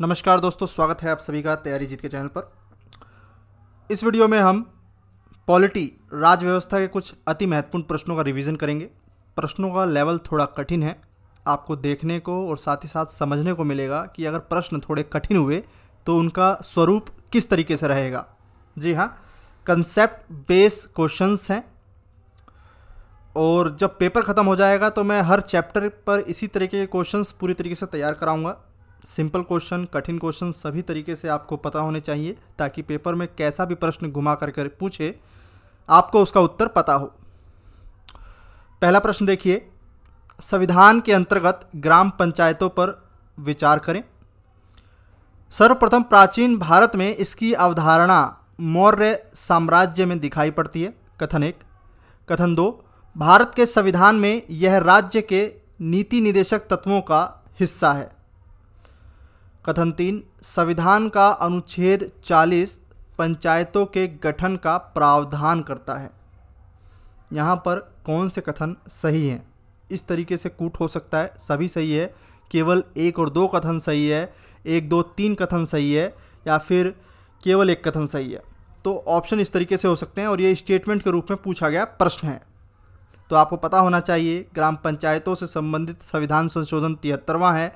नमस्कार दोस्तों स्वागत है आप सभी का तैयारी जीत के चैनल पर इस वीडियो में हम पॉलिटी राज्य व्यवस्था के कुछ अति महत्वपूर्ण प्रश्नों का रिवीजन करेंगे प्रश्नों का लेवल थोड़ा कठिन है आपको देखने को और साथ ही साथ समझने को मिलेगा कि अगर प्रश्न थोड़े कठिन हुए तो उनका स्वरूप किस तरीके से रहेगा जी हाँ कंसेप्ट बेस क्वेश्चंस हैं और जब पेपर ख़त्म हो जाएगा तो मैं हर चैप्टर पर इसी तरीके के क्वेश्चंस पूरी तरीके से तैयार कराऊंगा सिंपल क्वेश्चन कठिन क्वेश्चन सभी तरीके से आपको पता होने चाहिए ताकि पेपर में कैसा भी प्रश्न घुमा कर कर पूछे आपको उसका उत्तर पता हो पहला प्रश्न देखिए संविधान के अंतर्गत ग्राम पंचायतों पर विचार करें सर्वप्रथम प्राचीन भारत में इसकी अवधारणा मौर्य साम्राज्य में दिखाई पड़ती है कथन एक कथन दो भारत के संविधान में यह राज्य के नीति निदेशक तत्वों का हिस्सा है कथन तीन संविधान का अनुच्छेद 40 पंचायतों के गठन का प्रावधान करता है यहाँ पर कौन से कथन सही हैं इस तरीके से कूट हो सकता है सभी सही है केवल एक और दो कथन सही है एक दो तीन कथन सही है या फिर केवल एक कथन सही है तो ऑप्शन इस तरीके से हो सकते हैं और ये स्टेटमेंट के रूप में पूछा गया प्रश्न है तो आपको पता होना चाहिए ग्राम पंचायतों से संबंधित संविधान संशोधन तिहत्तरवाँ है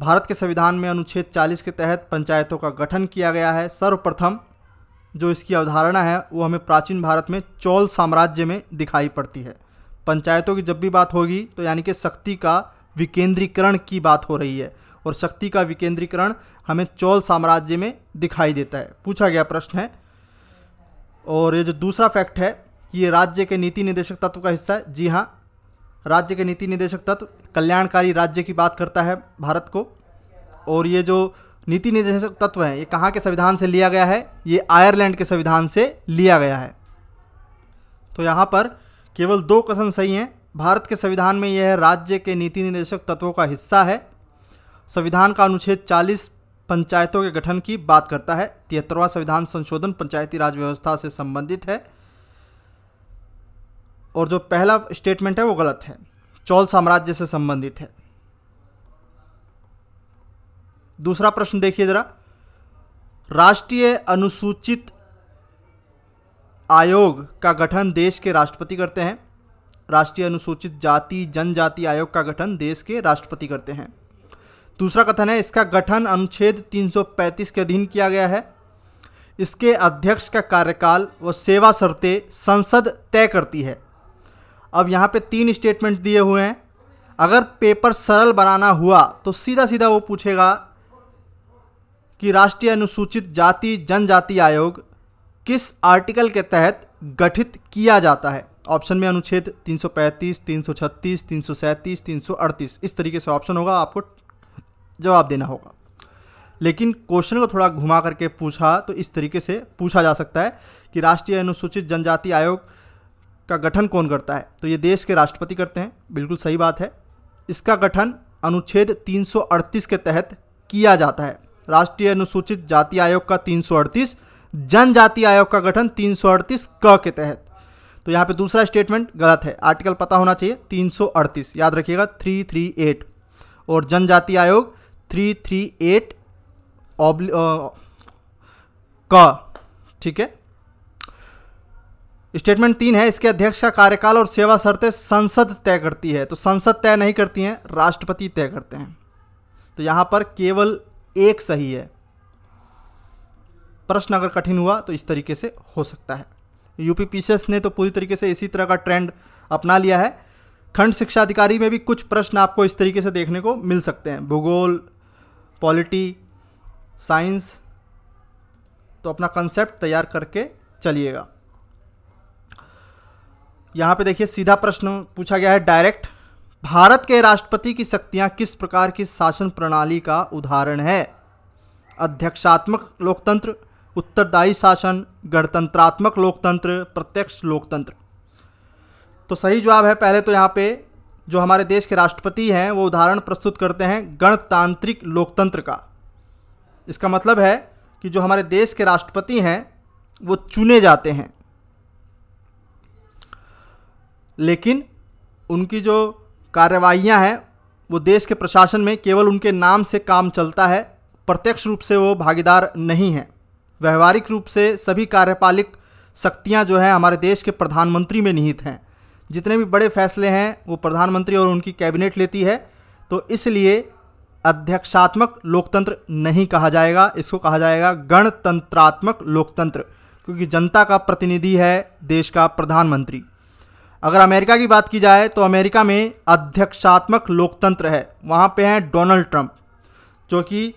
भारत के संविधान में अनुच्छेद 40 के तहत पंचायतों का गठन किया गया है सर्वप्रथम जो इसकी अवधारणा है वो हमें प्राचीन भारत में चौल साम्राज्य में दिखाई पड़ती है पंचायतों की जब भी बात होगी तो यानी कि शक्ति का विकेंद्रीकरण की बात हो रही है और शक्ति का विकेंद्रीकरण हमें चौल साम्राज्य में दिखाई देता है पूछा गया प्रश्न है और ये जो दूसरा फैक्ट है कि ये राज्य के नीति निदेशक तत्व का हिस्सा है जी हाँ राज्य के नीति निदेशक तत्व कल्याणकारी राज्य की बात करता है भारत को और ये जो नीति निदेशक तत्व हैं ये कहाँ के संविधान से लिया गया है ये आयरलैंड के संविधान से लिया गया है तो यहाँ पर केवल दो कथन सही हैं भारत के संविधान में यह राज्य के नीति निदेशक तत्वों का हिस्सा है संविधान का अनुच्छेद 40 पंचायतों के गठन की बात करता है तिहत्तरवां संविधान संशोधन पंचायती राज व्यवस्था से संबंधित है और जो पहला स्टेटमेंट है वो गलत है चौल साम्राज्य से संबंधित है दूसरा प्रश्न देखिए जरा राष्ट्रीय अनुसूचित आयोग का गठन देश के राष्ट्रपति करते हैं राष्ट्रीय अनुसूचित जाति जनजाति आयोग का गठन देश के राष्ट्रपति करते हैं दूसरा कथन है इसका गठन अनुच्छेद 335 के अधीन किया गया है इसके अध्यक्ष का कार्यकाल व सेवा शर्तें संसद तय करती है अब यहाँ पे तीन स्टेटमेंट दिए हुए हैं अगर पेपर सरल बनाना हुआ तो सीधा सीधा वो पूछेगा कि राष्ट्रीय अनुसूचित जाति जनजाति आयोग किस आर्टिकल के तहत गठित किया जाता है ऑप्शन में अनुच्छेद 335, 336, 337, 338 इस तरीके से ऑप्शन होगा आपको जवाब देना होगा लेकिन क्वेश्चन को थोड़ा घुमा करके पूछा तो इस तरीके से पूछा जा सकता है कि राष्ट्रीय अनुसूचित जनजाति आयोग का गठन कौन करता है तो ये देश के राष्ट्रपति करते हैं बिल्कुल सही बात है इसका गठन अनुच्छेद 338 के तहत किया जाता है राष्ट्रीय अनुसूचित जाति आयोग का 338 जनजाति आयोग का गठन 338 क के तहत तो यहाँ पे दूसरा स्टेटमेंट गलत है आर्टिकल पता होना चाहिए 338 याद रखिएगा 338 और जनजाति आयोग 338 थ्री एट क ठीक है स्टेटमेंट तीन है इसके अध्यक्ष का कार्यकाल और सेवा शर्तें संसद तय करती है तो संसद तय नहीं करती हैं राष्ट्रपति तय करते हैं तो यहाँ पर केवल एक सही है प्रश्न अगर कठिन हुआ तो इस तरीके से हो सकता है यूपी पीसीएस ने तो पूरी तरीके से इसी तरह का ट्रेंड अपना लिया है खंड शिक्षा अधिकारी में भी कुछ प्रश्न आपको इस तरीके से देखने को मिल सकते हैं भूगोल पॉलिटी साइंस तो अपना कंसेप्ट तैयार करके चलिएगा यहाँ पे देखिए सीधा प्रश्न पूछा गया है डायरेक्ट भारत के राष्ट्रपति की शक्तियाँ किस प्रकार की शासन प्रणाली का उदाहरण है अध्यक्षात्मक लोकतंत्र उत्तरदायी शासन गणतंत्रात्मक लोकतंत्र प्रत्यक्ष लोकतंत्र तो सही जवाब है पहले तो यहाँ पे जो हमारे देश के राष्ट्रपति हैं वो उदाहरण प्रस्तुत करते हैं गणतांत्रिक लोकतंत्र का इसका मतलब है कि जो हमारे देश के राष्ट्रपति हैं वो चुने जाते हैं लेकिन उनकी जो कार्रवाइयाँ हैं वो देश के प्रशासन में केवल उनके नाम से काम चलता है प्रत्यक्ष रूप से वो भागीदार नहीं हैं व्यवहारिक रूप से सभी कार्यपालिक शक्तियाँ जो हैं हमारे देश के प्रधानमंत्री में निहित हैं जितने भी बड़े फैसले हैं वो प्रधानमंत्री और उनकी कैबिनेट लेती है तो इसलिए अध्यक्षात्मक लोकतंत्र नहीं कहा जाएगा इसको कहा जाएगा गणतंत्रात्मक लोकतंत्र क्योंकि जनता का प्रतिनिधि है देश का प्रधानमंत्री अगर अमेरिका की बात की जाए तो अमेरिका में अध्यक्षात्मक लोकतंत्र है वहाँ पे हैं डोनाल्ड ट्रंप जो कि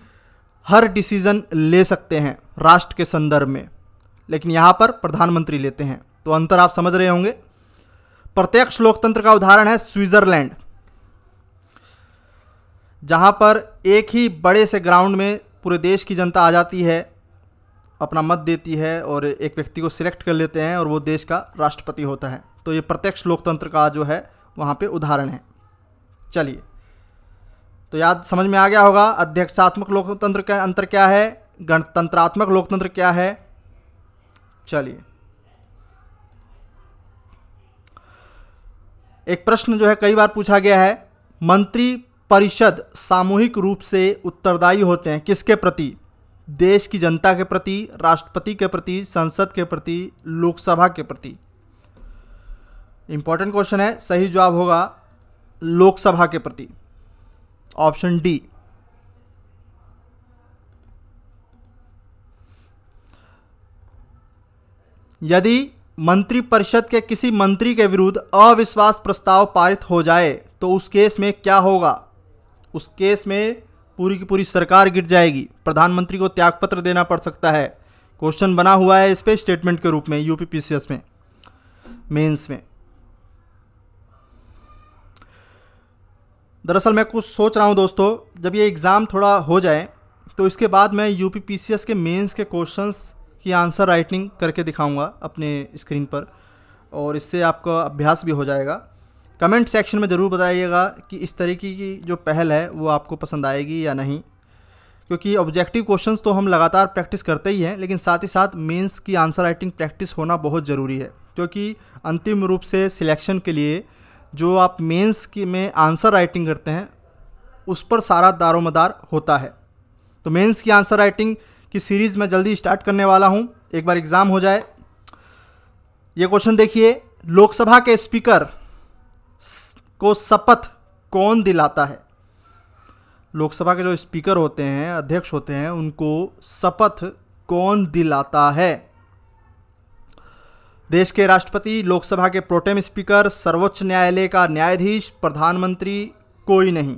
हर डिसीज़न ले सकते हैं राष्ट्र के संदर्भ में लेकिन यहाँ पर प्रधानमंत्री लेते हैं तो अंतर आप समझ रहे होंगे प्रत्यक्ष लोकतंत्र का उदाहरण है स्विट्ज़रलैंड जहाँ पर एक ही बड़े से ग्राउंड में पूरे देश की जनता आ जाती है अपना मत देती है और एक व्यक्ति को सिलेक्ट कर लेते हैं और वो देश का राष्ट्रपति होता है तो ये प्रत्यक्ष लोकतंत्र का जो है वहाँ पे उदाहरण है चलिए तो याद समझ में आ गया होगा अध्यक्षात्मक लोकतंत्र का अंतर क्या है गणतंत्रात्मक लोकतंत्र क्या है चलिए एक प्रश्न जो है कई बार पूछा गया है मंत्री परिषद सामूहिक रूप से उत्तरदायी होते हैं किसके प्रति देश की जनता के प्रति राष्ट्रपति के प्रति संसद के प्रति लोकसभा के प्रति इंपॉर्टेंट क्वेश्चन है सही जवाब होगा लोकसभा के प्रति ऑप्शन डी यदि मंत्रिपरिषद के किसी मंत्री के विरुद्ध अविश्वास प्रस्ताव पारित हो जाए तो उस केस में क्या होगा उस केस में पूरी की पूरी सरकार गिर जाएगी प्रधानमंत्री को त्यागपत्र देना पड़ सकता है क्वेश्चन बना हुआ है इस पर स्टेटमेंट के रूप में यूपीपीसीएस में मेंस में दरअसल मैं कुछ सोच रहा हूँ दोस्तों जब ये एग्ज़ाम थोड़ा हो जाए तो इसके बाद मैं यू पी के मेंस के क्वेश्चंस की आंसर राइटिंग करके दिखाऊंगा अपने स्क्रीन पर और इससे आपका अभ्यास भी हो जाएगा कमेंट सेक्शन में ज़रूर बताइएगा कि इस तरीके की जो पहल है वो आपको पसंद आएगी या नहीं क्योंकि ऑब्जेक्टिव क्वेश्चंस तो हम लगातार प्रैक्टिस करते ही हैं लेकिन साथ ही साथ मेंस की आंसर राइटिंग प्रैक्टिस होना बहुत ज़रूरी है क्योंकि अंतिम रूप से सिलेक्शन के लिए जो आप मेंस की में आंसर राइटिंग करते हैं उस पर सारा दारोमदार होता है तो मेंस की आंसर राइटिंग की सीरीज़ मैं जल्दी स्टार्ट करने वाला हूँ एक बार एग्ज़ाम हो जाए ये क्वेश्चन देखिए लोकसभा के स्पीकर को शपथ कौन दिलाता है लोकसभा के जो स्पीकर होते हैं अध्यक्ष होते हैं उनको शपथ कौन दिलाता है देश के राष्ट्रपति लोकसभा के प्रोटेम स्पीकर सर्वोच्च न्यायालय का न्यायाधीश प्रधानमंत्री कोई नहीं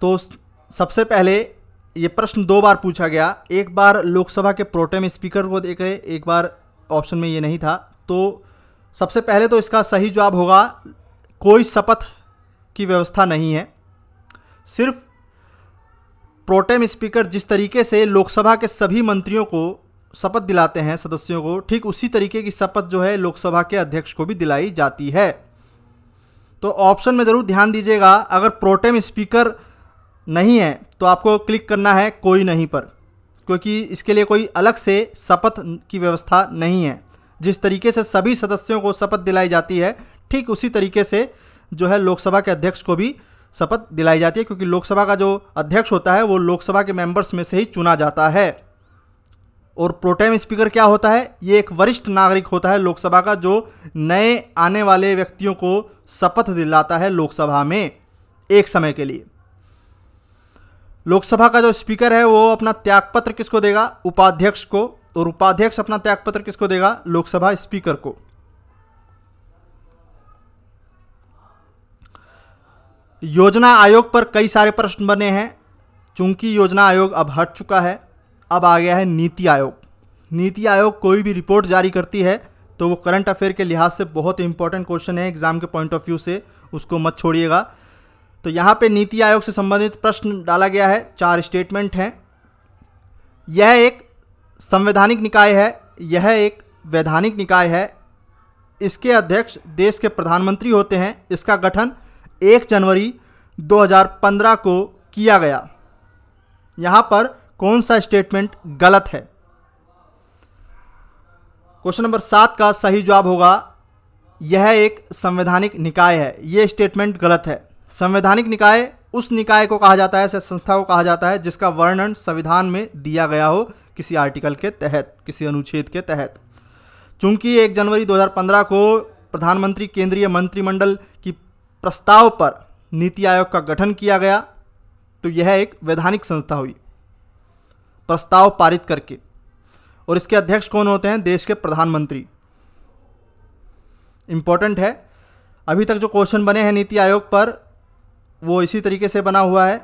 तो सबसे पहले ये प्रश्न दो बार पूछा गया एक बार लोकसभा के प्रोटेम स्पीकर को देखे एक बार ऑप्शन में ये नहीं था तो सबसे पहले तो इसका सही जवाब होगा कोई शपथ की व्यवस्था नहीं है सिर्फ प्रोटेम स्पीकर जिस तरीके से लोकसभा के सभी मंत्रियों को शपथ दिलाते हैं सदस्यों को ठीक उसी तरीके की शपथ जो है लोकसभा के अध्यक्ष को भी दिलाई जाती है तो ऑप्शन में ज़रूर ध्यान दीजिएगा अगर प्रोटेम स्पीकर नहीं है तो आपको क्लिक करना है कोई नहीं पर क्योंकि इसके लिए कोई अलग से शपथ की व्यवस्था नहीं है जिस तरीके से सभी सदस्यों को शपथ दिलाई जाती है ठीक उसी तरीके से जो है लोकसभा के अध्यक्ष को भी शपथ दिलाई जाती है क्योंकि लोकसभा का जो अध्यक्ष होता है वो लोकसभा के मेंबर्स में से ही चुना जाता है और प्रोटेम स्पीकर क्या होता है ये एक वरिष्ठ नागरिक होता है लोकसभा का जो नए आने वाले व्यक्तियों को शपथ दिलाता है लोकसभा में एक समय के लिए लोकसभा का जो स्पीकर है वो अपना त्यागपत्र किसको देगा उपाध्यक्ष को और उपाध्यक्ष अपना त्यागपत्र किसको देगा लोकसभा स्पीकर को योजना आयोग पर कई सारे प्रश्न बने हैं चूंकि योजना आयोग अब हट चुका है अब आ गया है नीति आयोग नीति आयोग कोई भी रिपोर्ट जारी करती है तो वो करंट अफेयर के लिहाज से बहुत इंपॉर्टेंट क्वेश्चन है एग्जाम के पॉइंट ऑफ व्यू से उसको मत छोड़िएगा तो यहाँ पे नीति आयोग से संबंधित प्रश्न डाला गया है चार स्टेटमेंट हैं यह एक संवैधानिक निकाय है यह एक वैधानिक निकाय है इसके अध्यक्ष देश के प्रधानमंत्री होते हैं इसका गठन 1 जनवरी 2015 को किया गया यहाँ पर कौन सा स्टेटमेंट गलत है क्वेश्चन नंबर सात का सही जवाब होगा यह एक संवैधानिक निकाय है यह स्टेटमेंट गलत है संवैधानिक निकाय उस निकाय को कहा जाता है ऐसे संस्था को कहा जाता है जिसका वर्णन संविधान में दिया गया हो किसी आर्टिकल के तहत किसी अनुच्छेद के तहत चूंकि एक जनवरी 2015 को प्रधानमंत्री केंद्रीय मंत्रिमंडल की प्रस्ताव पर नीति आयोग का गठन किया गया तो यह एक वैधानिक संस्था हुई प्रस्ताव पारित करके और इसके अध्यक्ष कौन होते हैं देश के प्रधानमंत्री इंपॉर्टेंट है अभी तक जो क्वेश्चन बने हैं नीति आयोग पर वो इसी तरीके से बना हुआ है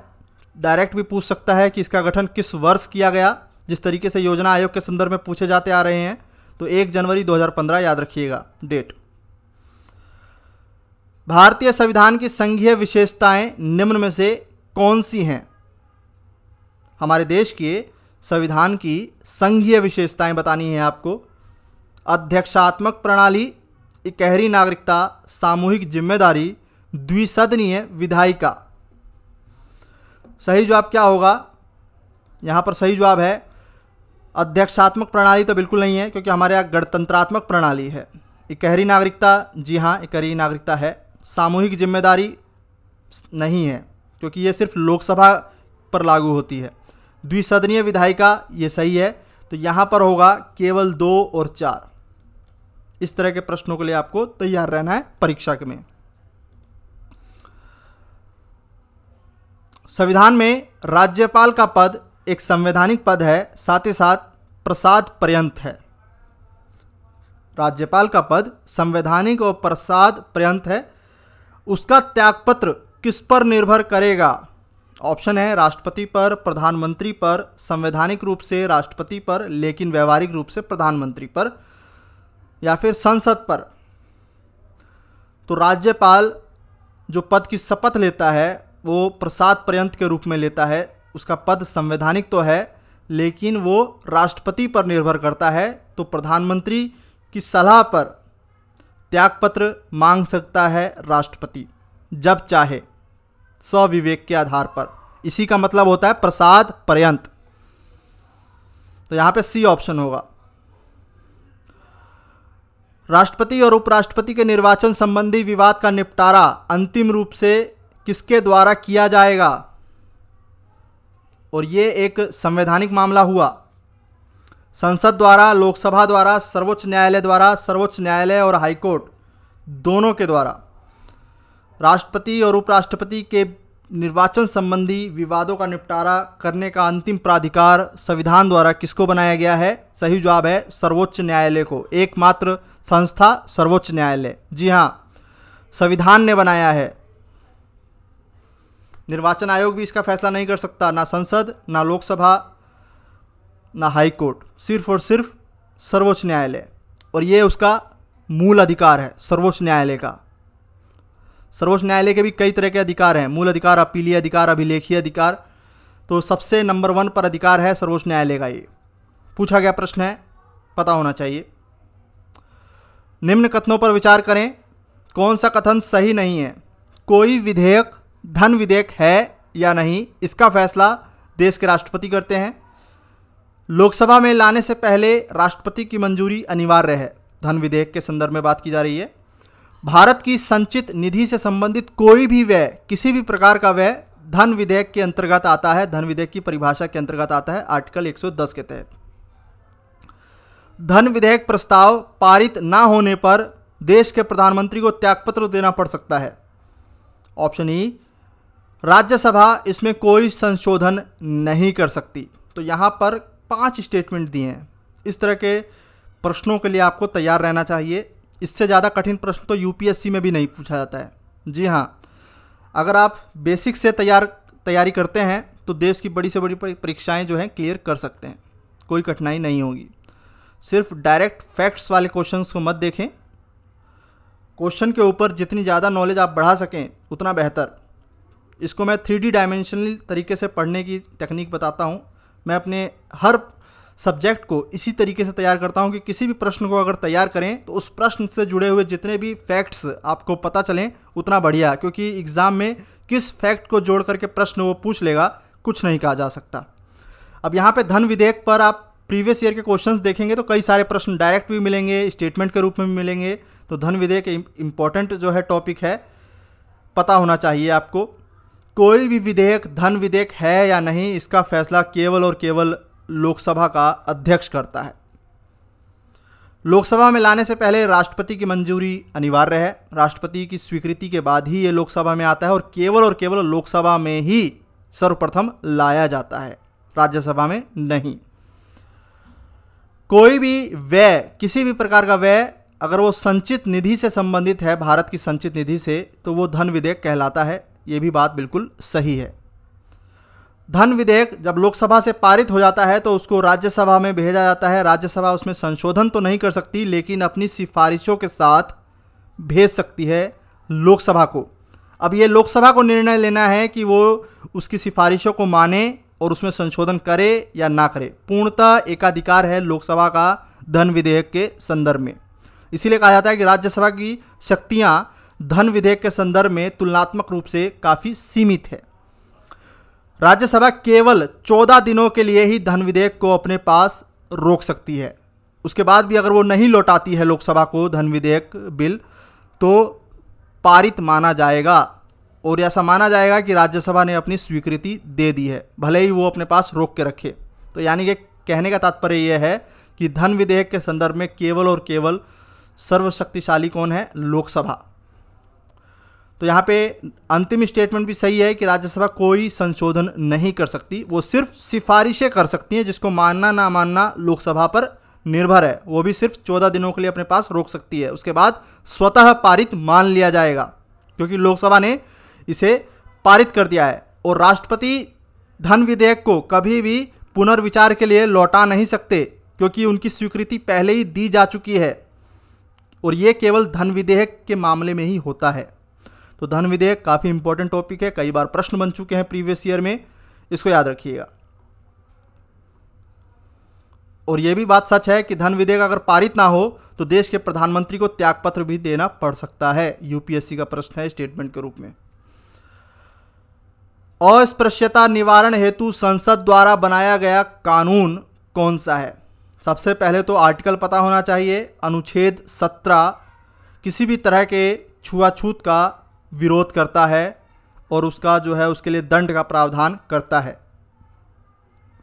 डायरेक्ट भी पूछ सकता है कि इसका गठन किस वर्ष किया गया जिस तरीके से योजना आयोग के संदर्भ में पूछे जाते आ रहे हैं तो एक जनवरी 2015 याद रखिएगा डेट भारतीय संविधान की संघीय विशेषताएं निम्न में से कौन सी हैं हमारे देश के संविधान की संघीय विशेषताएं बतानी है आपको अध्यक्षात्मक प्रणाली इकहरी नागरिकता सामूहिक जिम्मेदारी द्विसदनीय विधायिका सही जवाब क्या होगा यहाँ पर सही जवाब है अध्यक्षात्मक प्रणाली तो बिल्कुल नहीं है क्योंकि हमारे यहाँ गणतंत्रात्मक प्रणाली है इकहरी नागरिकता जी हाँ इकहरी नागरिकता है सामूहिक जिम्मेदारी नहीं है क्योंकि ये सिर्फ लोकसभा पर लागू होती है द्विसदनीय विधायिका ये सही है तो यहाँ पर होगा केवल दो और चार इस तरह के प्रश्नों के लिए आपको तैयार रहना है परीक्षा में संविधान में राज्यपाल का पद एक संवैधानिक पद है साथ ही साथ प्रसाद पर्यंत है राज्यपाल का पद संवैधानिक और प्रसाद पर्यंत है उसका त्यागपत्र किस पर निर्भर करेगा ऑप्शन है राष्ट्रपति पर प्रधानमंत्री पर संवैधानिक रूप से राष्ट्रपति पर लेकिन व्यवहारिक रूप से प्रधानमंत्री पर या फिर संसद पर तो राज्यपाल जो पद की शपथ लेता है वो प्रसाद पर्यंत के रूप में लेता है उसका पद संवैधानिक तो है लेकिन वो राष्ट्रपति पर निर्भर करता है तो प्रधानमंत्री की सलाह पर त्यागपत्र मांग सकता है राष्ट्रपति जब चाहे स्विवेक के आधार पर इसी का मतलब होता है प्रसाद पर्यंत तो यहां पे सी ऑप्शन होगा राष्ट्रपति और उपराष्ट्रपति के निर्वाचन संबंधी विवाद का निपटारा अंतिम रूप से किसके द्वारा किया जाएगा और ये एक संवैधानिक मामला हुआ संसद द्वारा लोकसभा द्वारा सर्वोच्च न्यायालय द्वारा सर्वोच्च न्यायालय और हाईकोर्ट दोनों के द्वारा राष्ट्रपति और उपराष्ट्रपति के निर्वाचन संबंधी विवादों का निपटारा करने का अंतिम प्राधिकार संविधान द्वारा किसको बनाया गया है सही जवाब है सर्वोच्च न्यायालय को एकमात्र संस्था सर्वोच्च न्यायालय जी हाँ संविधान ने बनाया है निर्वाचन आयोग भी इसका फैसला नहीं कर सकता ना संसद ना लोकसभा ना हाई कोर्ट सिर्फ और सिर्फ सर्वोच्च न्यायालय और ये उसका मूल अधिकार है सर्वोच्च न्यायालय का सर्वोच्च न्यायालय के भी कई तरह के अधिकार हैं मूल अधिकार अपीलीय अधिकार अभिलेखीय अधिकार तो सबसे नंबर वन पर अधिकार है सर्वोच्च न्यायालय का ये पूछा गया प्रश्न है पता होना चाहिए निम्न कथनों पर विचार करें कौन सा कथन सही नहीं है कोई विधेयक धन विधेयक है या नहीं इसका फैसला देश के राष्ट्रपति करते हैं लोकसभा में लाने से पहले राष्ट्रपति की मंजूरी अनिवार्य है धन विधेयक के संदर्भ में बात की जा रही है भारत की संचित निधि से संबंधित कोई भी व्यय किसी भी प्रकार का व्यय धन विधेयक के अंतर्गत आता है धन विधेयक की परिभाषा के अंतर्गत आता है आर्टिकल 110 के तहत धन विधेयक प्रस्ताव पारित ना होने पर देश के प्रधानमंत्री को त्यागपत्र देना पड़ सकता है ऑप्शन ई राज्यसभा इसमें कोई संशोधन नहीं कर सकती तो यहां पर पांच स्टेटमेंट दिए हैं इस तरह के प्रश्नों के लिए आपको तैयार रहना चाहिए इससे ज़्यादा कठिन प्रश्न तो यूपीएससी में भी नहीं पूछा जाता है जी हाँ अगर आप बेसिक से तैयार तैयारी करते हैं तो देश की बड़ी से बड़ी परीक्षाएं जो हैं क्लियर कर सकते हैं कोई कठिनाई नहीं होगी सिर्फ डायरेक्ट फैक्ट्स वाले क्वेश्चंस को मत देखें क्वेश्चन के ऊपर जितनी ज़्यादा नॉलेज आप बढ़ा सकें उतना बेहतर इसको मैं थ्री डी डायमेंशनल तरीके से पढ़ने की तकनीक बताता हूँ मैं अपने हर सब्जेक्ट को इसी तरीके से तैयार करता हूँ कि किसी भी प्रश्न को अगर तैयार करें तो उस प्रश्न से जुड़े हुए जितने भी फैक्ट्स आपको पता चलें उतना बढ़िया क्योंकि एग्ज़ाम में किस फैक्ट को जोड़ करके प्रश्न वो पूछ लेगा कुछ नहीं कहा जा सकता अब यहाँ पे धन विधेयक पर आप प्रीवियस ईयर के क्वेश्चंस देखेंगे तो कई सारे प्रश्न डायरेक्ट भी मिलेंगे स्टेटमेंट के रूप में भी मिलेंगे तो धन विधेयक इम्पॉर्टेंट जो है टॉपिक है पता होना चाहिए आपको कोई भी विधेयक धन विधेयक है या नहीं इसका फैसला केवल और केवल लोकसभा का अध्यक्ष करता है लोकसभा में लाने से पहले राष्ट्रपति की मंजूरी अनिवार्य है राष्ट्रपति की स्वीकृति के बाद ही ये लोकसभा में आता है और केवल और केवल लोकसभा में ही सर्वप्रथम लाया जाता है राज्यसभा में नहीं कोई भी व्यय किसी भी प्रकार का व्यय अगर वो संचित निधि से संबंधित है भारत की संचित निधि से तो वो धन विधेयक कहलाता है ये भी बात बिल्कुल सही है धन विधेयक जब लोकसभा से पारित हो जाता है तो उसको राज्यसभा में भेजा जाता है राज्यसभा उसमें संशोधन तो नहीं कर सकती लेकिन अपनी सिफारिशों के साथ भेज सकती है लोकसभा को अब ये लोकसभा को निर्णय लेना है कि वो उसकी सिफारिशों को माने और उसमें संशोधन करे या ना करे पूर्णतः एकाधिकार है लोकसभा का धन विधेयक के संदर्भ में इसीलिए कहा जाता है कि राज्यसभा की शक्तियाँ धन विधेयक के संदर्भ में तुलनात्मक रूप से काफ़ी सीमित है राज्यसभा केवल चौदह दिनों के लिए ही धन विधेयक को अपने पास रोक सकती है उसके बाद भी अगर वो नहीं लौटाती है लोकसभा को धन विधेयक बिल तो पारित माना जाएगा और ऐसा माना जाएगा कि राज्यसभा ने अपनी स्वीकृति दे दी है भले ही वो अपने पास रोक के रखे तो यानी कि कहने का तात्पर्य यह है कि धन विधेयक के संदर्भ में केवल और केवल सर्वशक्तिशाली कौन है लोकसभा तो यहाँ पे अंतिम स्टेटमेंट भी सही है कि राज्यसभा कोई संशोधन नहीं कर सकती वो सिर्फ सिफारिशें कर सकती हैं जिसको मानना ना मानना लोकसभा पर निर्भर है वो भी सिर्फ चौदह दिनों के लिए अपने पास रोक सकती है उसके बाद स्वतः पारित मान लिया जाएगा क्योंकि लोकसभा ने इसे पारित कर दिया है और राष्ट्रपति धन विधेयक को कभी भी पुनर्विचार के लिए लौटा नहीं सकते क्योंकि उनकी स्वीकृति पहले ही दी जा चुकी है और ये केवल धन विधेयक के मामले में ही होता है तो धन विधेयक काफ़ी इंपॉर्टेंट टॉपिक है कई बार प्रश्न बन चुके हैं प्रीवियस ईयर में इसको याद रखिएगा और यह भी बात सच है कि धन विधेयक अगर पारित ना हो तो देश के प्रधानमंत्री को त्यागपत्र भी देना पड़ सकता है यूपीएससी का प्रश्न है स्टेटमेंट के रूप में अस्पृश्यता निवारण हेतु संसद द्वारा बनाया गया कानून कौन सा है सबसे पहले तो आर्टिकल पता होना चाहिए अनुच्छेद सत्रह किसी भी तरह के छुआछूत का विरोध करता है और उसका जो है उसके लिए दंड का प्रावधान करता है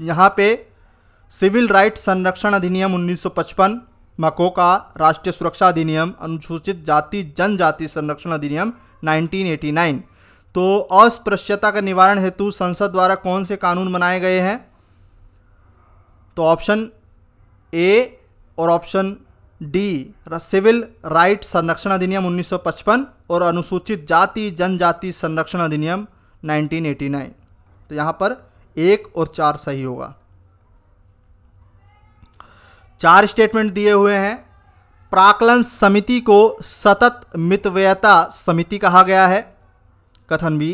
यहाँ पे सिविल राइट संरक्षण अधिनियम 1955 मकोका राष्ट्रीय सुरक्षा अधिनियम अनुसूचित जाति जनजाति संरक्षण अधिनियम 1989 तो अस्पृश्यता का निवारण हेतु संसद द्वारा कौन से कानून बनाए गए हैं तो ऑप्शन ए और ऑप्शन डी सिविल राइट संरक्षण अधिनियम 1955 और अनुसूचित जाति जनजाति संरक्षण अधिनियम 1989 तो यहाँ पर एक और चार सही होगा चार स्टेटमेंट दिए हुए हैं प्राकलन समिति को सतत मितव्ययता समिति कहा गया है कथन भी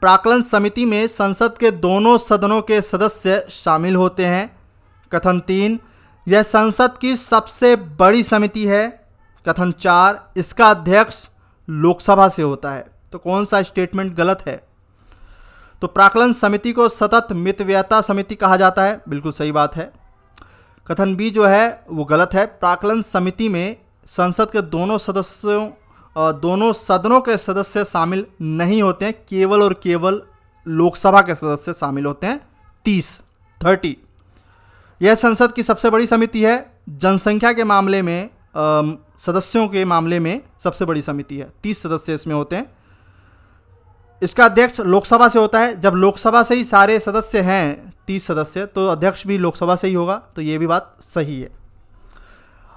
प्राकलन समिति में संसद के दोनों सदनों के सदस्य शामिल होते हैं कथन तीन यह संसद की सबसे बड़ी समिति है कथन चार इसका अध्यक्ष लोकसभा से होता है तो कौन सा स्टेटमेंट गलत है तो प्राकलन समिति को सतत मितव्यता समिति कहा जाता है बिल्कुल सही बात है कथन बी जो है वो गलत है प्राकलन समिति में संसद के दोनों सदस्यों दोनों सदनों के सदस्य शामिल नहीं होते हैं केवल और केवल लोकसभा के सदस्य शामिल होते हैं तीस थर्टी यह संसद की सबसे बड़ी समिति है जनसंख्या के मामले में सदस्यों के मामले में सबसे बड़ी समिति है तीस सदस्य इसमें होते हैं इसका अध्यक्ष लोकसभा से होता है जब लोकसभा से ही सारे सदस्य हैं तीस सदस्य तो अध्यक्ष भी लोकसभा से ही होगा तो ये भी बात सही है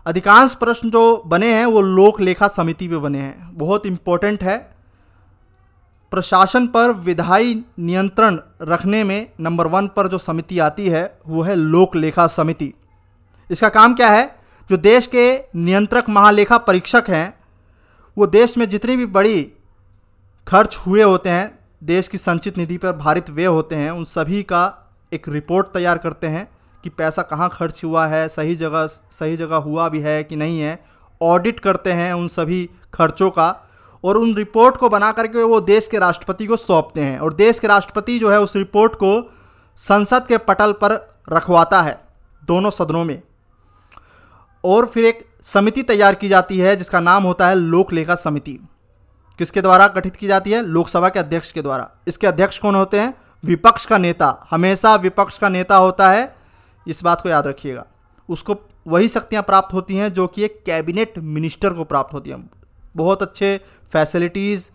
अधिकांश प्रश्न जो बने हैं वो लोक लेखा समिति पे बने हैं बहुत इम्पोर्टेंट है प्रशासन पर विधायी नियंत्रण रखने में नंबर वन पर जो समिति आती है वो है लोक लेखा समिति इसका काम क्या है जो देश के नियंत्रक महालेखा परीक्षक हैं वो देश में जितनी भी बड़ी खर्च हुए होते हैं देश की संचित निधि पर भारित वे होते हैं उन सभी का एक रिपोर्ट तैयार करते हैं कि पैसा कहाँ खर्च हुआ है सही जगह सही जगह हुआ भी है कि नहीं है ऑडिट करते हैं उन सभी खर्चों का और उन रिपोर्ट को बना करके वो देश के राष्ट्रपति को सौंपते हैं और देश के राष्ट्रपति जो है उस रिपोर्ट को संसद के पटल पर रखवाता है दोनों सदनों में और फिर एक समिति तैयार की जाती है जिसका नाम होता है लोक लेखा समिति किसके द्वारा गठित की जाती है लोकसभा के अध्यक्ष के द्वारा इसके अध्यक्ष कौन होते हैं विपक्ष का नेता हमेशा विपक्ष का नेता होता है इस बात को याद रखिएगा उसको वही शक्तियाँ प्राप्त होती हैं जो कि एक कैबिनेट मिनिस्टर को प्राप्त होती हैं बहुत अच्छे फैसिलिटीज़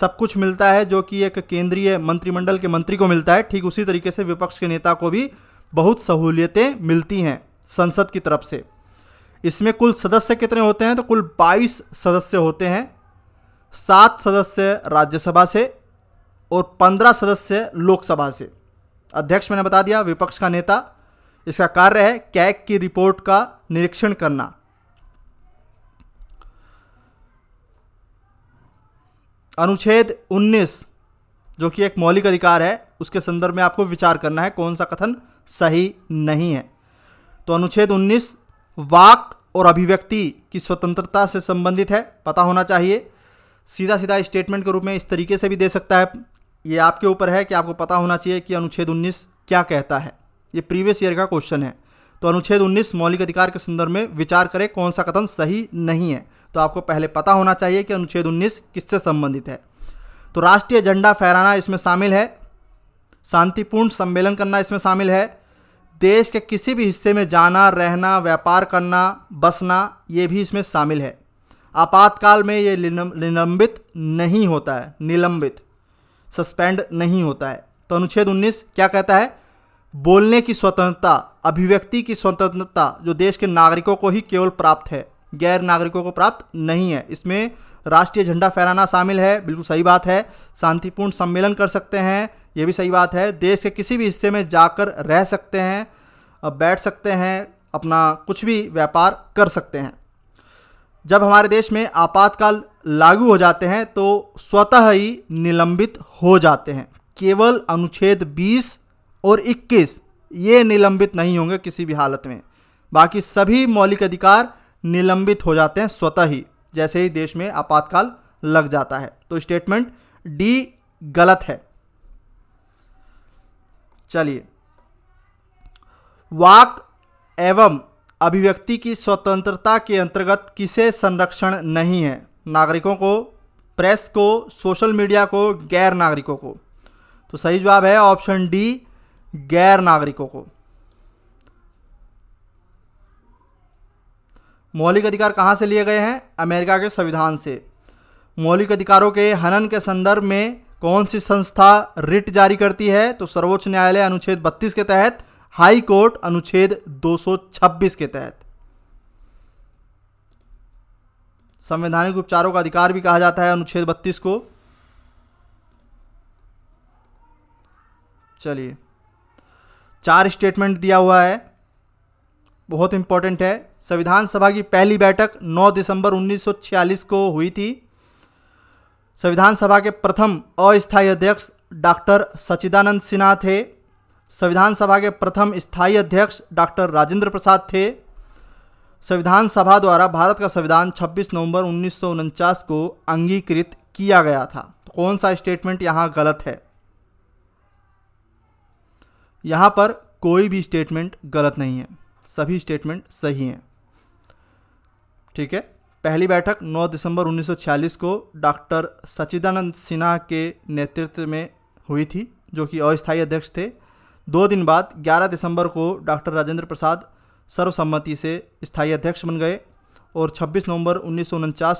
सब कुछ मिलता है जो कि एक केंद्रीय मंत्रिमंडल के मंत्री को मिलता है ठीक उसी तरीके से विपक्ष के नेता को भी बहुत सहूलियतें मिलती हैं संसद की तरफ से इसमें कुल सदस्य कितने होते हैं तो कुल 22 सदस्य होते हैं सात सदस्य राज्यसभा से और पंद्रह सदस्य लोकसभा से अध्यक्ष मैंने बता दिया विपक्ष का नेता इसका कार्य है कैग की रिपोर्ट का निरीक्षण करना अनुच्छेद 19 जो कि एक मौलिक अधिकार है उसके संदर्भ में आपको विचार करना है कौन सा कथन सही नहीं है तो अनुच्छेद 19 वाक और अभिव्यक्ति की स्वतंत्रता से संबंधित है पता होना चाहिए सीधा सीधा स्टेटमेंट के रूप में इस तरीके से भी दे सकता है ये आपके ऊपर है कि आपको पता होना चाहिए कि अनुच्छेद 19 क्या कहता है ये प्रीवियस ईयर का क्वेश्चन है तो अनुच्छेद 19 मौलिक अधिकार के संदर्भ में विचार करें कौन सा कथन सही नहीं है तो आपको पहले पता होना चाहिए कि अनुच्छेद उन्नीस किससे संबंधित है तो राष्ट्रीय झंडा फहराना इसमें शामिल है शांतिपूर्ण सम्मेलन करना इसमें शामिल है देश के किसी भी हिस्से में जाना रहना व्यापार करना बसना ये भी इसमें शामिल है आपातकाल में ये निलंबित नहीं होता है निलंबित सस्पेंड नहीं होता है तो अनुच्छेद 19 क्या कहता है बोलने की स्वतंत्रता अभिव्यक्ति की स्वतंत्रता जो देश के नागरिकों को ही केवल प्राप्त है गैर नागरिकों को प्राप्त नहीं है इसमें राष्ट्रीय झंडा फहराना शामिल है बिल्कुल सही बात है शांतिपूर्ण सम्मेलन कर सकते हैं ये भी सही बात है देश के किसी भी हिस्से में जाकर रह सकते हैं बैठ सकते हैं अपना कुछ भी व्यापार कर सकते हैं जब हमारे देश में आपातकाल लागू हो जाते हैं तो स्वतः ही निलंबित हो जाते हैं केवल अनुच्छेद 20 और 21 ये निलंबित नहीं होंगे किसी भी हालत में बाकी सभी मौलिक अधिकार निलंबित हो जाते हैं स्वतः ही जैसे ही देश में आपातकाल लग जाता है तो स्टेटमेंट डी गलत है चलिए वाक एवं अभिव्यक्ति की स्वतंत्रता के अंतर्गत किसे संरक्षण नहीं है नागरिकों को प्रेस को सोशल मीडिया को गैर नागरिकों को तो सही जवाब है ऑप्शन डी गैर नागरिकों को मौलिक अधिकार कहाँ से लिए गए हैं अमेरिका के संविधान से मौलिक अधिकारों के हनन के संदर्भ में कौन सी संस्था रिट जारी करती है तो सर्वोच्च न्यायालय अनुच्छेद 32 के तहत हाई कोर्ट अनुच्छेद 226 के तहत संवैधानिक उपचारों का अधिकार भी कहा जाता है अनुच्छेद 32 को चलिए चार स्टेटमेंट दिया हुआ है बहुत इंपॉर्टेंट है संविधान सभा की पहली बैठक 9 दिसंबर 1946 को हुई थी संविधान सभा के प्रथम अस्थायी अध्यक्ष डॉक्टर सचिदानंद सिन्हा थे संविधान सभा के प्रथम स्थायी अध्यक्ष डॉक्टर राजेंद्र प्रसाद थे संविधान सभा द्वारा भारत का संविधान 26 नवंबर उन्नीस को अंगीकृत किया गया था तो कौन सा स्टेटमेंट यहाँ गलत है यहाँ पर कोई भी स्टेटमेंट गलत नहीं है सभी स्टेटमेंट सही हैं ठीक है पहली बैठक 9 दिसंबर 1946 को डॉक्टर सचिदानंद सिन्हा के नेतृत्व में हुई थी जो कि अस्थायी अध्यक्ष थे दो दिन बाद 11 दिसंबर को डॉक्टर राजेंद्र प्रसाद सर्वसम्मति से स्थायी अध्यक्ष बन गए और 26 नवंबर उन्नीस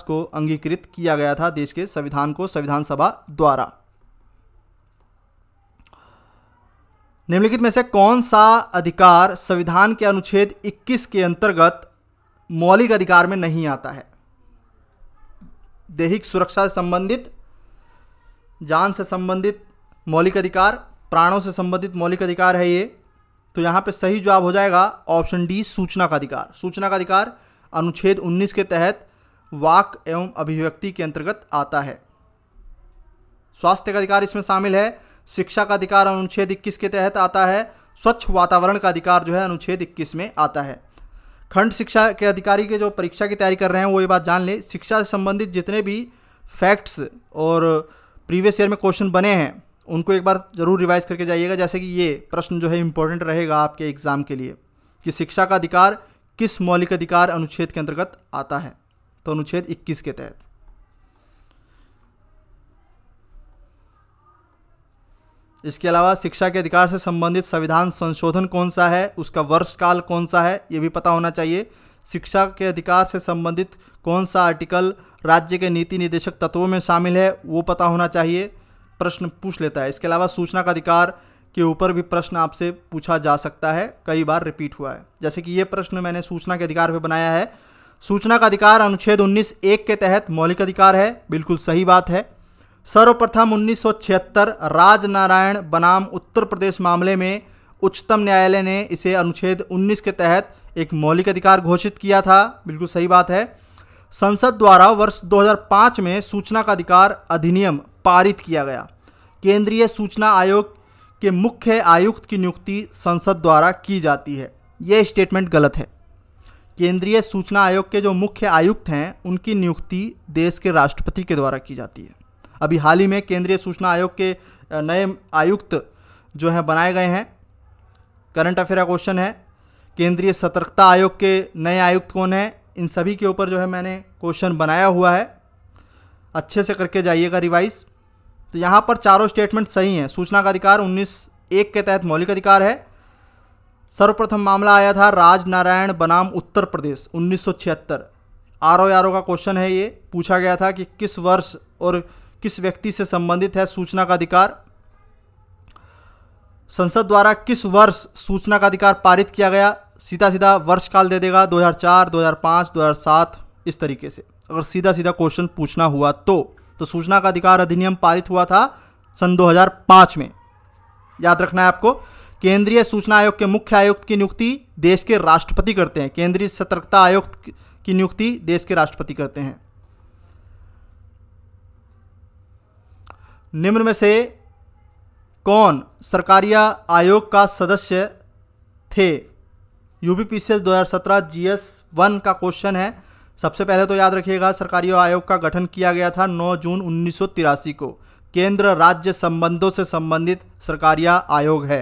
को अंगीकृत किया गया था देश के संविधान को संविधान सभा द्वारा निम्नलिखित में से कौन सा अधिकार संविधान के अनुच्छेद 21 के अंतर्गत मौलिक अधिकार में नहीं आता है दैहिक सुरक्षा से संबंधित जान से संबंधित मौलिक अधिकार प्राणों से संबंधित मौलिक अधिकार है ये तो यहाँ पे सही जवाब हो जाएगा ऑप्शन डी सूचना का अधिकार सूचना का अधिकार अनुच्छेद 19 के तहत वाक एवं अभिव्यक्ति के अंतर्गत आता है स्वास्थ्य का अधिकार इसमें शामिल है शिक्षा का अधिकार अनुच्छेद इक्कीस के तहत आता है स्वच्छ वातावरण का अधिकार जो है अनुच्छेद इक्कीस में आता है खंड शिक्षा के अधिकारी के जो परीक्षा की तैयारी कर रहे हैं वो ये बात जान लें शिक्षा से संबंधित जितने भी फैक्ट्स और प्रीवियस ईयर में क्वेश्चन बने हैं उनको एक बार ज़रूर रिवाइज करके जाइएगा जैसे कि ये प्रश्न जो है इम्पोर्टेंट रहेगा आपके एग्ज़ाम के लिए कि शिक्षा का अधिकार किस मौलिक अधिकार अनुच्छेद के अंतर्गत आता है तो अनुच्छेद 21 के तहत इसके अलावा शिक्षा के अधिकार से संबंधित संविधान संशोधन कौन सा है उसका वर्ष काल कौन सा है ये भी पता होना चाहिए शिक्षा के अधिकार से संबंधित कौन सा आर्टिकल राज्य के नीति निदेशक तत्वों में शामिल है वो पता होना चाहिए प्रश्न पूछ लेता है इसके अलावा सूचना का अधिकार के ऊपर भी प्रश्न आपसे पूछा जा सकता है कई बार रिपीट हुआ है जैसे कि ये प्रश्न मैंने सूचना के अधिकार पर बनाया है सूचना का अधिकार अनुच्छेद उन्नीस एक के तहत मौलिक अधिकार है बिल्कुल सही बात है सर्वप्रथम 1976 राजनारायण बनाम उत्तर प्रदेश मामले में उच्चतम न्यायालय ने इसे अनुच्छेद 19 के तहत एक मौलिक अधिकार घोषित किया था बिल्कुल सही बात है संसद द्वारा वर्ष 2005 में सूचना का अधिकार अधिनियम पारित किया गया केंद्रीय सूचना आयोग के मुख्य आयुक्त की नियुक्ति संसद द्वारा की जाती है यह स्टेटमेंट गलत है केंद्रीय सूचना आयोग के जो मुख्य आयुक्त हैं उनकी नियुक्ति देश के राष्ट्रपति के द्वारा की जाती है अभी हाल ही में केंद्रीय सूचना आयोग के नए आयुक्त जो हैं बनाए गए हैं करंट अफेयर का क्वेश्चन है केंद्रीय सतर्कता आयोग के नए आयुक्त कौन हैं इन सभी के ऊपर जो है मैंने क्वेश्चन बनाया हुआ है अच्छे से करके जाइएगा रिवाइज तो यहाँ पर चारों स्टेटमेंट सही हैं सूचना का अधिकार उन्नीस एक के तहत मौलिक अधिकार है सर्वप्रथम मामला आया था राजनारायण बनाम उत्तर प्रदेश उन्नीस आर ओ आर ओ का क्वेश्चन है ये पूछा गया था कि किस वर्ष और किस व्यक्ति से संबंधित है सूचना का अधिकार संसद द्वारा किस वर्ष सूचना का अधिकार पारित किया गया सीधा सीधा वर्ष काल दे देगा 2004, 2005, 2007 इस तरीके से अगर सीधा सीधा क्वेश्चन पूछना हुआ तो तो सूचना का अधिकार अधिनियम पारित हुआ था सन 2005 में याद रखना है आपको केंद्रीय सूचना आयोग के मुख्य आयुक्त की नियुक्ति देश के राष्ट्रपति करते हैं केंद्रीय सतर्कता आयुक्त की नियुक्ति देश के राष्ट्रपति करते हैं निम्न में से कौन सरकारी आयोग का सदस्य थे U P P C S दो हज़ार सत्रह जी एस वन का क्वेश्चन है सबसे पहले तो याद रखिएगा सरकारी आयोग का गठन किया गया था 9 जून उन्नीस को केंद्र राज्य संबंधों से संबंधित सरकारिया आयोग है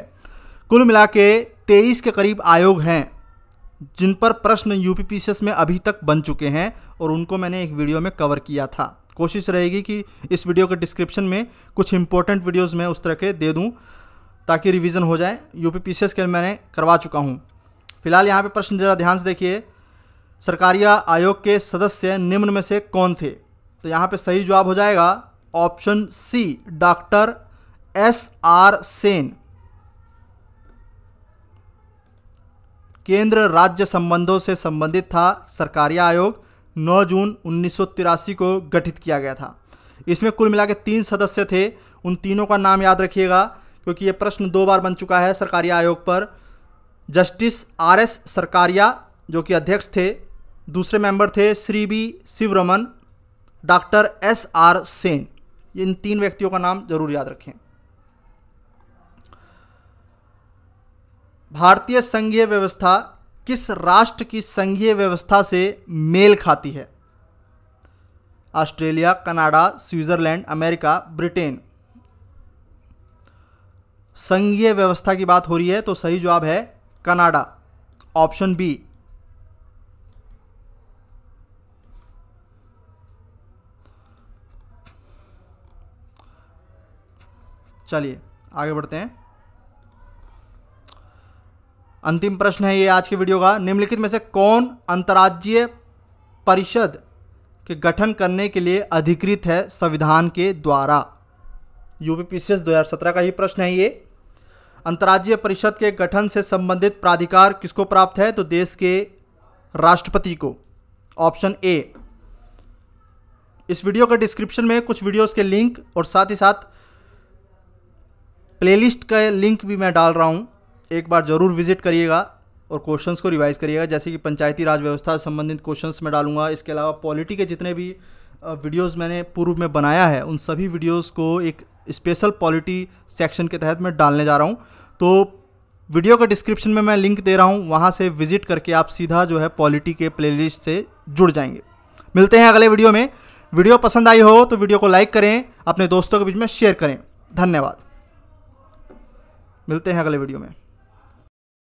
कुल मिला के तेईस के करीब आयोग हैं जिन पर प्रश्न यू में अभी तक बन चुके हैं और उनको मैंने एक वीडियो में कवर किया था कोशिश रहेगी कि इस वीडियो के डिस्क्रिप्शन में कुछ इंपॉर्टेंट वीडियोज़ मैं उस तरह के दे दूं ताकि रिविज़न हो जाए यू पी के मैंने करवा चुका हूं फिलहाल यहां पर प्रश्न ज़रा ध्यान से देखिए सरकारिया आयोग के सदस्य निम्न में से कौन थे तो यहाँ पर सही जवाब हो जाएगा option C doctor S R Sen केंद्र राज्य संबंधों से संबंधित था सरकारिया आयोग 9 जून उन्नीस को गठित किया गया था इसमें कुल मिला तीन सदस्य थे उन तीनों का नाम याद रखिएगा क्योंकि ये प्रश्न दो बार बन चुका है सरकारी आयोग पर जस्टिस आर एस सरकारिया जो कि अध्यक्ष थे दूसरे मेंबर थे Shri B Sivaraman doctor S R Sen इन तीन व्यक्तियों का नाम जरूर याद रखें भारतीय संघीय व्यवस्था किस राष्ट्र की संघीय व्यवस्था से मेल खाती है Australia Canada Switzerland America Britain संघीय व्यवस्था की बात हो रही है तो सही जवाब है कनाडा ऑप्शन बी चलिए आगे बढ़ते हैं अंतिम प्रश्न है ये आज के वीडियो का निम्नलिखित में से कौन अंतर्राज्यीय परिषद के गठन करने के लिए अधिकृत है संविधान के द्वारा यूपी पी सी का ही प्रश्न है ये अंतर्राज्यीय परिषद के गठन से संबंधित प्राधिकार किसको प्राप्त है तो देश के राष्ट्रपति को ऑप्शन ए इस वीडियो के डिस्क्रिप्शन में कुछ वीडियोस के लिंक और साथ ही साथ प्लेलिस्ट का लिंक भी मैं डाल रहा हूँ एक बार ज़रूर विजिट करिएगा और क्वेश्चंस को रिवाइज़ करिएगा जैसे कि पंचायती राज व्यवस्था से संबंधित क्वेश्चंस मैं डालूंगा इसके अलावा पॉलिटी के जितने भी वीडियोस मैंने पूर्व में बनाया है उन सभी वीडियोस को एक स्पेशल पॉलिटी सेक्शन के तहत मैं डालने जा रहा हूँ तो वीडियो का डिस्क्रिप्शन में मैं लिंक दे रहा हूँ वहाँ से विजिट करके आप सीधा जो है पॉलिटी के प्ले से जुड़ जाएंगे मिलते हैं अगले वीडियो में वीडियो पसंद आई हो तो वीडियो को लाइक करें अपने दोस्तों के बीच में शेयर करें धन्यवाद मिलते हैं अगले वीडियो में